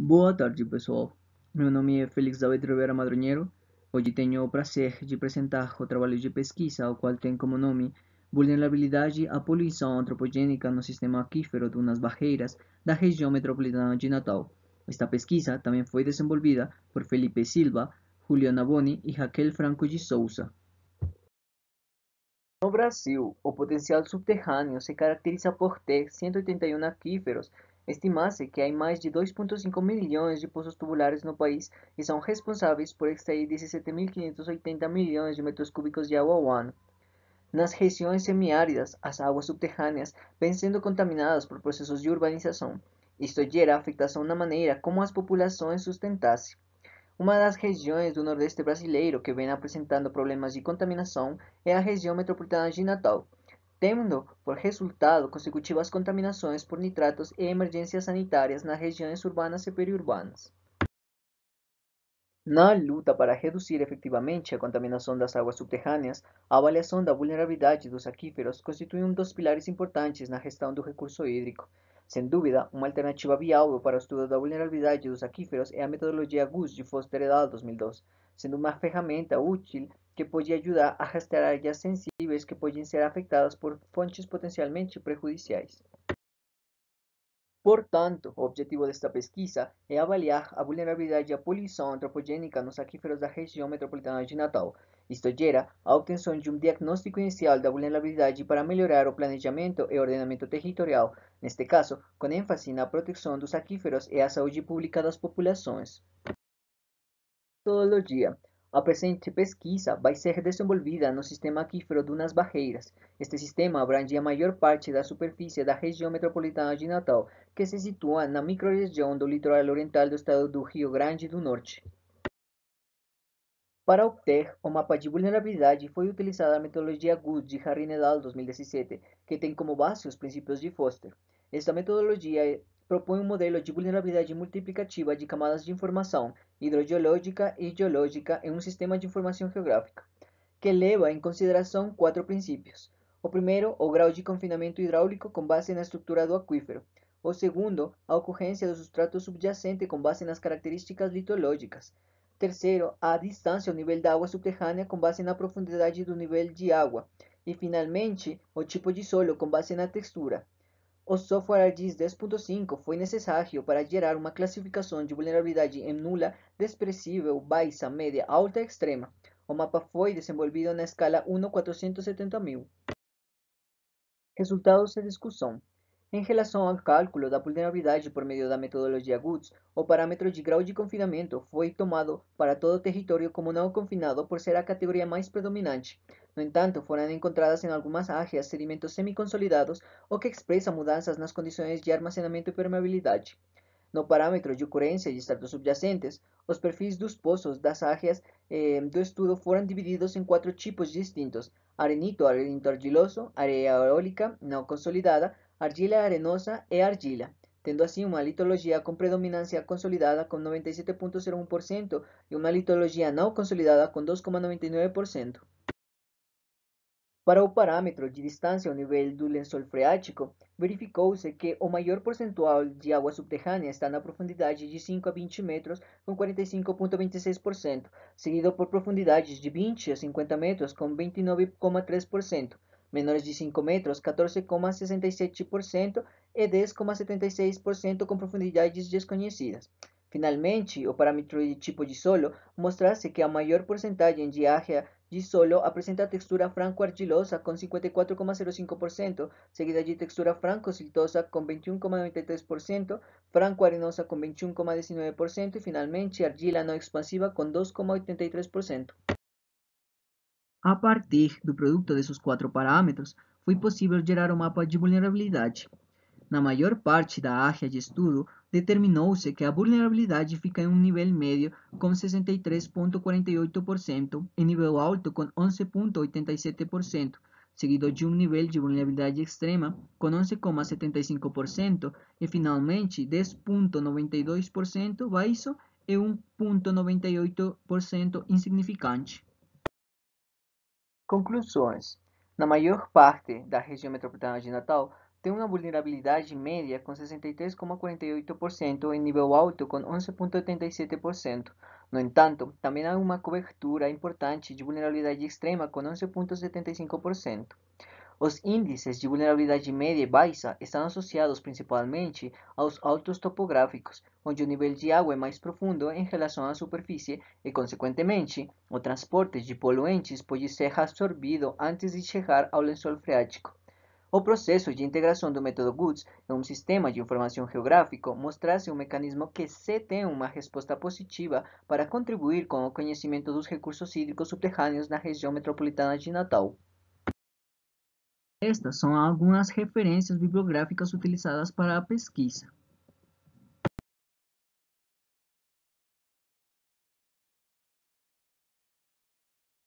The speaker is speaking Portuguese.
Boa tarde, pessoal. Meu nome é Félix David Rivera Madronheiro. Hoje tenho o prazer de apresentar o trabalho de pesquisa, o qual tem como nome Vulnerabilidade à poluição antropogênica no sistema aquífero de umas barreiras da região metropolitana de Natal. Esta pesquisa também foi desenvolvida por Felipe Silva, Julio Boni e Raquel Franco de Souza. No Brasil, o potencial subterrâneo se caracteriza por ter 181 aquíferos Estimase que hay más de 2,5 millones de pozos tubulares en no país y son responsables por extraer 17.580 millones de metros cúbicos de agua al ano. Nas regiones semiáridas, las aguas subterráneas ven siendo contaminadas por procesos de urbanización. Esto llega gera a na manera como las populações sustentarse. Una de las regiones do Nordeste brasileiro que vem apresentando problemas de contaminación es la región metropolitana de Natal tendo por resultado consecutivas contaminaciones por nitratos e emergências sanitarias nas regiones urbanas y periurbanas. la luta para reduzir efectivamente a contaminação das águas subterrâneas, a avaliação vulnerabilidad de los aquíferos constituye dos pilares importantes en la gestión del recurso hídrico. Sin duda, una alternativa viável para o la vulnerabilidad de los aquíferos es la metodología GUS de Foster 2002, siendo uma ferramenta útil que podía ayudar a gestionar áreas possíveis que podem ser afetadas por fontes potencialmente prejudiciais. Portanto, o objetivo desta pesquisa é avaliar a vulnerabilidade à poluição antropogênica nos aquíferos da região metropolitana de Natal. Isto gera a obtenção de um diagnóstico inicial da vulnerabilidade para melhorar o planejamento e ordenamento territorial, neste caso, com ênfase na proteção dos aquíferos e à saúde pública das populações. Metodologia a presente pesquisa vai ser desenvolvida no sistema aquífero Dunas bajeiras. Este sistema abrange a maior parte da superfície da região metropolitana de Natal, que se situa na microrregião do litoral oriental do estado do Rio Grande do Norte. Para obter o mapa de vulnerabilidade foi utilizada a metodologia GUS de Harry Nedal 2017, que tem como base os princípios de Foster. Esta metodologia propone un modelo de vulnerabilidad multiplicativa de camadas de información hidrogeológica y geológica en un sistema de información geográfica, que eleva en consideración cuatro principios. O primero, o grau de confinamiento hidráulico con base en la estructura del acuífero. O segundo, a ocurrencia do sustrato subyacente con base en las características litológicas. Tercero, a distancia o nivel de agua subterránea con base en profundidad profundidad do nivel de agua. Y finalmente, o tipo de suelo con base en la textura. O software GIS 10.5 fue necesario para generar una clasificación de vulnerabilidad en nula, despreciable, baja, media, alta extrema. O mapa foi desenvolvido la escala 1:470.000. Resultados de discusión. Em relação ao cálculo da vulnerabilidade por meio da metodologia GUTS, o parâmetro de grau de confinamento foi tomado para todo o território como não confinado por ser a categoria mais predominante. No entanto, foram encontradas em algumas áreas sedimentos semiconsolidados, o que expressa mudanças nas condições de armazenamento e permeabilidade. No parâmetro de ocorrência de estratos subjacentes, os perfis dos poços das áreas eh, do estudo foram divididos em quatro tipos distintos: arenito, arenito argiloso, areia eólica não consolidada, Argila arenosa e argila, tendo assim uma litologia com predominância consolidada com 97,01% e uma litologia não consolidada com 2,99%. Para o parâmetro de distância ao nível do lençol freático, verificou-se que o maior percentual de água subterrânea está na profundidade de 5 a 20 metros, com 45,26%, seguido por profundidades de 20 a 50 metros, com 29,3%, menores de 5 metros, 14,67% y 10,76% con profundidades desconocidas. Finalmente, o parámetro de tipo de solo mostrase que a mayor porcentaje en área de solo apresenta textura franco-argilosa con 54,05%, seguida de textura franco-siltosa con 21,93%, franco-arenosa con 21,19% y finalmente argila no expansiva con 2,83%. A partir do produto de quatro parâmetros, foi possível gerar um mapa de vulnerabilidade. Na maior parte da área de estudo, determinou-se que a vulnerabilidade fica em um nível médio com 63,48% em nível alto com 11,87%, seguido de um nível de vulnerabilidade extrema com 11,75% e, finalmente, 10,92% baixo e 1,98% insignificante. Conclusões. Na maior parte da região metropolitana de Natal, tem uma vulnerabilidade média com 63,48% em nível alto com 11,87%. No entanto, também há uma cobertura importante de vulnerabilidade extrema com 11,75%. Os índices de vulnerabilidade média e baixa estão associados principalmente aos altos topográficos, onde o nível de água é mais profundo em relação à superfície e, consequentemente, o transporte de poluentes pode ser absorvido antes de chegar ao lençol freático. O processo de integração do método GUTS em um sistema de informação geográfico mostrasse um mecanismo que se tem uma resposta positiva para contribuir com o conhecimento dos recursos hídricos subterrâneos na região metropolitana de Natal. Estas son algunas referencias bibliográficas utilizadas para la pesquisa.